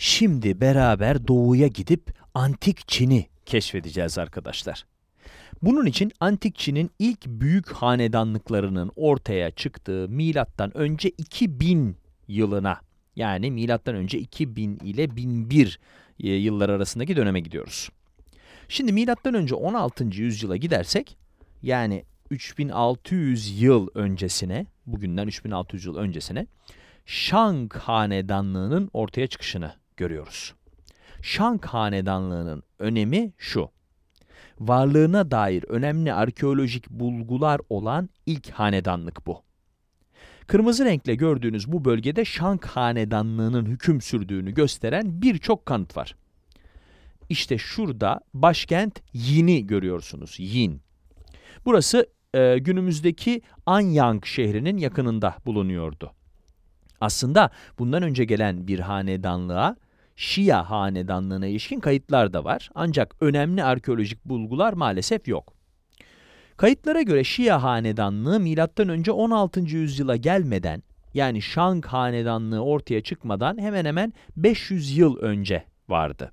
Şimdi beraber doğuya gidip antik Çin'i keşfedeceğiz arkadaşlar. Bunun için antik Çin'in ilk büyük hanedanlıklarının ortaya çıktığı milattan önce 2000 yılına yani milattan önce 2000 ile 1001 e, yıllar arasındaki döneme gidiyoruz. Şimdi milattan önce 16. yüzyıla gidersek yani 3600 yıl öncesine, bugünden 3600 yıl öncesine Şang hanedanlığının ortaya çıkışını görüyoruz. Şank Hanedanlığı'nın önemi şu. Varlığına dair önemli arkeolojik bulgular olan ilk hanedanlık bu. Kırmızı renkle gördüğünüz bu bölgede Şank Hanedanlığı'nın hüküm sürdüğünü gösteren birçok kanıt var. İşte şurada başkent Yin'i görüyorsunuz. Yin. Burası e, günümüzdeki Anyang şehrinin yakınında bulunuyordu. Aslında bundan önce gelen bir hanedanlığa Şia hanedanlığına ilişkin kayıtlar da var ancak önemli arkeolojik bulgular maalesef yok. Kayıtlara göre Şia hanedanlığı M.Ö. 16. yüzyıla gelmeden yani Şang hanedanlığı ortaya çıkmadan hemen hemen 500 yıl önce vardı.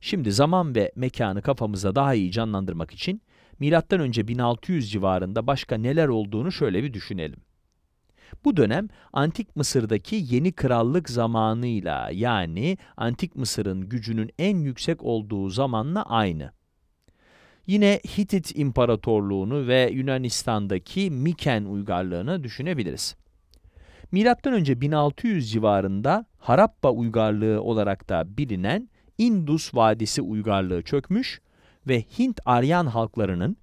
Şimdi zaman ve mekanı kafamıza daha iyi canlandırmak için M.Ö. 1600 civarında başka neler olduğunu şöyle bir düşünelim. Bu dönem Antik Mısır'daki yeni krallık zamanıyla yani Antik Mısır'ın gücünün en yüksek olduğu zamanla aynı. Yine Hitit İmparatorluğunu ve Yunanistan'daki Miken uygarlığını düşünebiliriz. Milattan önce 1600 civarında Harappa uygarlığı olarak da bilinen Indus Vadisi uygarlığı çökmüş ve Hint Aryan halklarının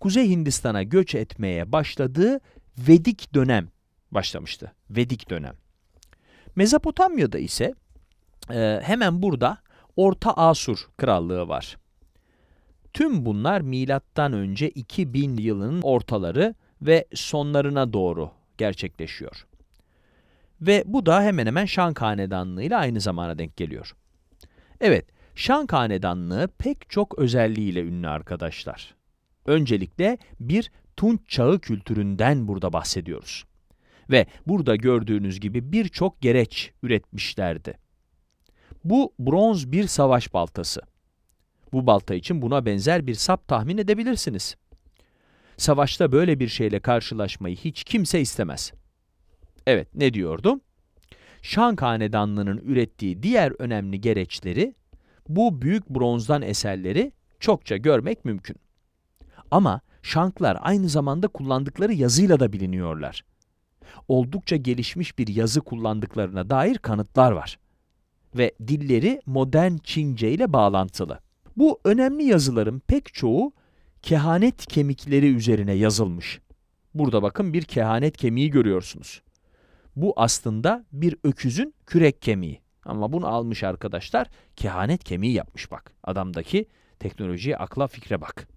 Kuzey Hindistan'a göç etmeye başladığı Vedik dönem başlamıştı. Vedik dönem. Mezopotamya'da ise e, hemen burada Orta Asur Krallığı var. Tüm bunlar milattan önce 2000 yılının ortaları ve sonlarına doğru gerçekleşiyor. Ve bu da hemen hemen Şank Hanedanlığı ile aynı zamana denk geliyor. Evet, Şank Hanedanlığı pek çok özelliğiyle ünlü arkadaşlar. Öncelikle bir Tunç Çağı kültüründen burada bahsediyoruz ve burada gördüğünüz gibi birçok gereç üretmişlerdi. Bu bronz bir savaş baltası. Bu balta için buna benzer bir sap tahmin edebilirsiniz. Savaşta böyle bir şeyle karşılaşmayı hiç kimse istemez. Evet, ne diyordum? Şang Hanedanlığı'nın ürettiği diğer önemli gereçleri, bu büyük bronzdan eserleri çokça görmek mümkün. Ama Şanklar aynı zamanda kullandıkları yazıyla da biliniyorlar oldukça gelişmiş bir yazı kullandıklarına dair kanıtlar var. Ve dilleri modern Çince ile bağlantılı. Bu önemli yazıların pek çoğu kehanet kemikleri üzerine yazılmış. Burada bakın bir kehanet kemiği görüyorsunuz. Bu aslında bir öküzün kürek kemiği. Ama bunu almış arkadaşlar kehanet kemiği yapmış bak. Adamdaki teknolojiye, akla, fikre bak.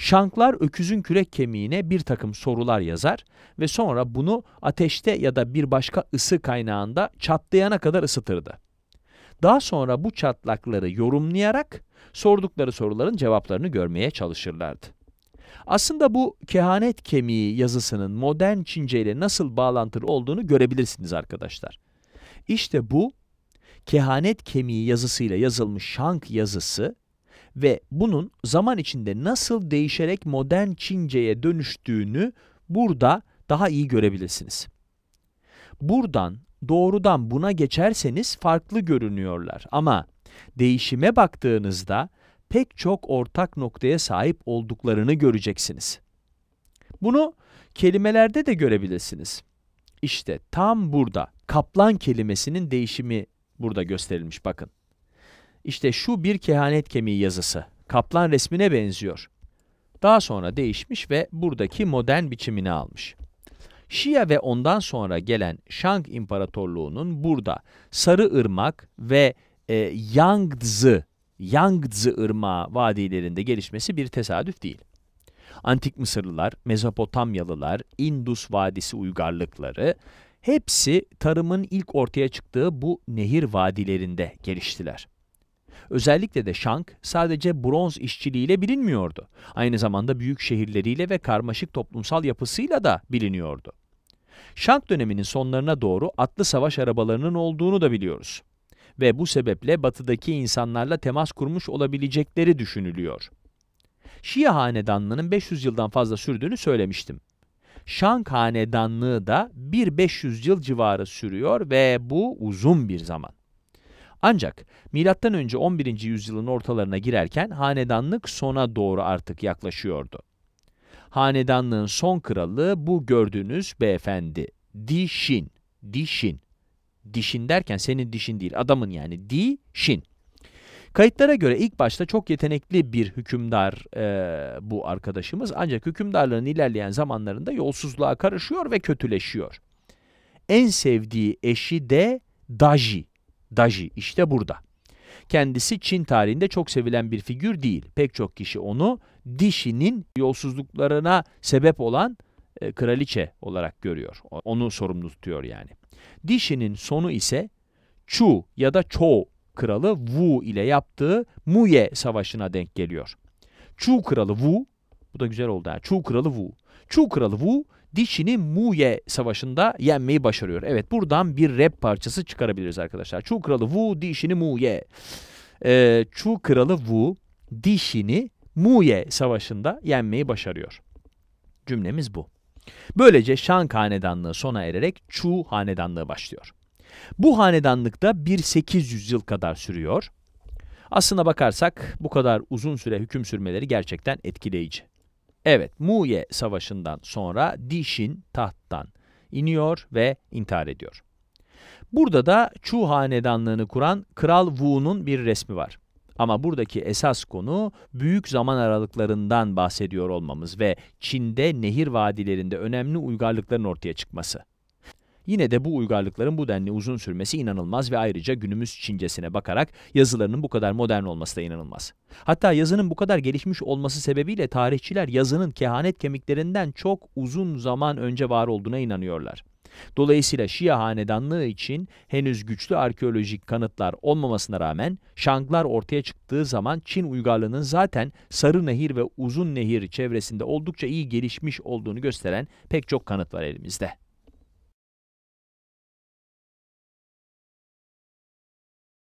Şanklar öküzün kürek kemiğine bir takım sorular yazar ve sonra bunu ateşte ya da bir başka ısı kaynağında çatlayana kadar ısıtırdı. Daha sonra bu çatlakları yorumlayarak sordukları soruların cevaplarını görmeye çalışırlardı. Aslında bu kehanet kemiği yazısının modern Çince ile nasıl bağlantılı olduğunu görebilirsiniz arkadaşlar. İşte bu kehanet kemiği yazısıyla yazılmış şank yazısı ve bunun zaman içinde nasıl değişerek modern Çince'ye dönüştüğünü burada daha iyi görebilirsiniz. Buradan doğrudan buna geçerseniz farklı görünüyorlar ama değişime baktığınızda pek çok ortak noktaya sahip olduklarını göreceksiniz. Bunu kelimelerde de görebilirsiniz. İşte tam burada kaplan kelimesinin değişimi burada gösterilmiş bakın. İşte şu bir kehanet kemiği yazısı. Kaplan resmine benziyor. Daha sonra değişmiş ve buradaki modern biçimini almış. Şia ve ondan sonra gelen Shang İmparatorluğu'nun burada Sarı Irmak ve e, Yangtze, Yangtze Irmağı vadilerinde gelişmesi bir tesadüf değil. Antik Mısırlılar, Mezopotamyalılar, Indus Vadisi uygarlıkları hepsi tarımın ilk ortaya çıktığı bu nehir vadilerinde geliştiler. Özellikle de Şank sadece bronz işçiliğiyle bilinmiyordu. Aynı zamanda büyük şehirleriyle ve karmaşık toplumsal yapısıyla da biliniyordu. Şank döneminin sonlarına doğru atlı savaş arabalarının olduğunu da biliyoruz. Ve bu sebeple batıdaki insanlarla temas kurmuş olabilecekleri düşünülüyor. Şii hanedanlığının 500 yıldan fazla sürdüğünü söylemiştim. Şank hanedanlığı da 1500 yıl civarı sürüyor ve bu uzun bir zaman. Ancak M.Ö. 11. yüzyılın ortalarına girerken hanedanlık sona doğru artık yaklaşıyordu. Hanedanlığın son kralı bu gördüğünüz beyefendi. Dişin. Dişin. Dişin derken senin dişin değil adamın yani. Dişin. Kayıtlara göre ilk başta çok yetenekli bir hükümdar e, bu arkadaşımız ancak hükümdarlığın ilerleyen zamanlarında yolsuzluğa karışıyor ve kötüleşiyor. En sevdiği eşi de Daji. Daji işte burada. Kendisi Çin tarihinde çok sevilen bir figür değil. Pek çok kişi onu dişinin yolsuzluklarına sebep olan e, kraliçe olarak görüyor. Onu sorumlu tutuyor yani. Dişinin sonu ise Chu ya da Cho kralı Wu ile yaptığı Muye savaşına denk geliyor. Chu kralı Wu, bu da güzel oldu ha. Chu kralı Wu. Chu kralı Wu dişini Muye savaşında yenmeyi başarıyor. Evet buradan bir rap parçası çıkarabiliriz arkadaşlar. Chu kralı Wu dişini Muye. Ee, Chu kralı Wu dişini Muye savaşında yenmeyi başarıyor. Cümlemiz bu. Böylece Shang hanedanlığı sona ererek Chu hanedanlığı başlıyor. Bu hanedanlık hanedanlıkta 1800 yıl kadar sürüyor. Aslına bakarsak bu kadar uzun süre hüküm sürmeleri gerçekten etkileyici. Evet, Muye Savaşı'ndan sonra Dişin tahttan iniyor ve intihar ediyor. Burada da Chu hanedanlığını kuran Kral Wu'nun bir resmi var. Ama buradaki esas konu büyük zaman aralıklarından bahsediyor olmamız ve Çin'de nehir vadilerinde önemli uygarlıkların ortaya çıkması. Yine de bu uygarlıkların bu denli uzun sürmesi inanılmaz ve ayrıca günümüz Çincesine bakarak yazılarının bu kadar modern olması da inanılmaz. Hatta yazının bu kadar gelişmiş olması sebebiyle tarihçiler yazının kehanet kemiklerinden çok uzun zaman önce var olduğuna inanıyorlar. Dolayısıyla Şia hanedanlığı için henüz güçlü arkeolojik kanıtlar olmamasına rağmen Şanglar ortaya çıktığı zaman Çin uygarlığının zaten Sarı Nehir ve Uzun Nehir çevresinde oldukça iyi gelişmiş olduğunu gösteren pek çok kanıt var elimizde.